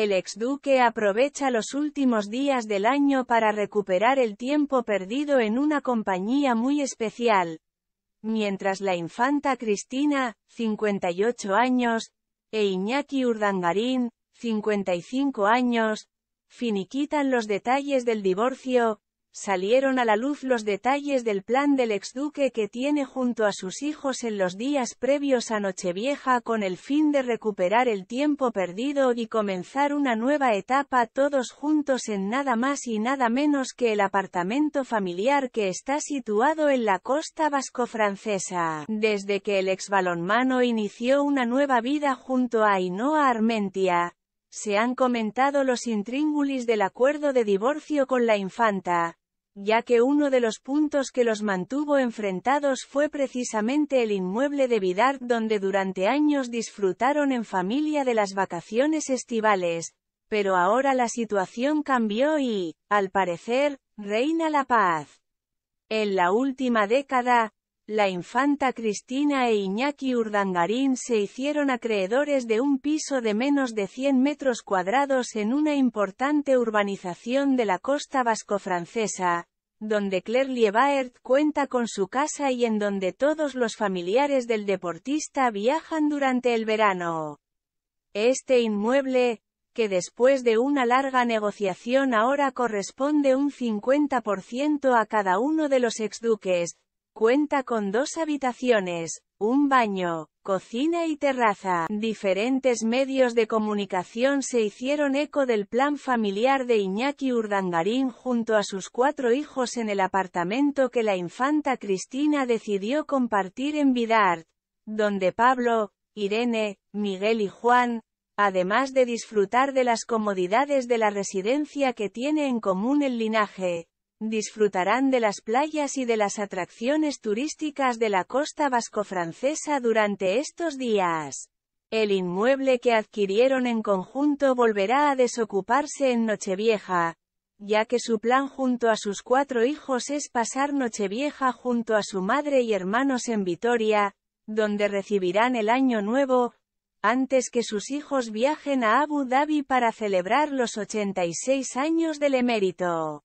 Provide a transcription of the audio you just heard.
El exduque duque aprovecha los últimos días del año para recuperar el tiempo perdido en una compañía muy especial. Mientras la infanta Cristina, 58 años, e Iñaki Urdangarín, 55 años, finiquitan los detalles del divorcio, salieron a la luz los detalles del plan del exduque que tiene junto a sus hijos en los días previos a Nochevieja con el fin de recuperar el tiempo perdido y comenzar una nueva etapa todos juntos en nada más y nada menos que el apartamento familiar que está situado en la costa vasco-francesa. Desde que el ex balonmano inició una nueva vida junto a Ainhoa Armentia, se han comentado los intríngulis del acuerdo de divorcio con la infanta, ya que uno de los puntos que los mantuvo enfrentados fue precisamente el inmueble de Vidar donde durante años disfrutaron en familia de las vacaciones estivales, pero ahora la situación cambió y, al parecer, reina la paz. En la última década, la infanta Cristina e Iñaki Urdangarín se hicieron acreedores de un piso de menos de 100 metros cuadrados en una importante urbanización de la costa vasco-francesa, donde Claire Liebaert cuenta con su casa y en donde todos los familiares del deportista viajan durante el verano. Este inmueble, que después de una larga negociación ahora corresponde un 50% a cada uno de los exduques, Cuenta con dos habitaciones, un baño, cocina y terraza. Diferentes medios de comunicación se hicieron eco del plan familiar de Iñaki Urdangarín junto a sus cuatro hijos en el apartamento que la infanta Cristina decidió compartir en Vidart, donde Pablo, Irene, Miguel y Juan, además de disfrutar de las comodidades de la residencia que tiene en común el linaje, Disfrutarán de las playas y de las atracciones turísticas de la costa vasco-francesa durante estos días. El inmueble que adquirieron en conjunto volverá a desocuparse en Nochevieja, ya que su plan junto a sus cuatro hijos es pasar Nochevieja junto a su madre y hermanos en Vitoria, donde recibirán el Año Nuevo, antes que sus hijos viajen a Abu Dhabi para celebrar los 86 años del emérito.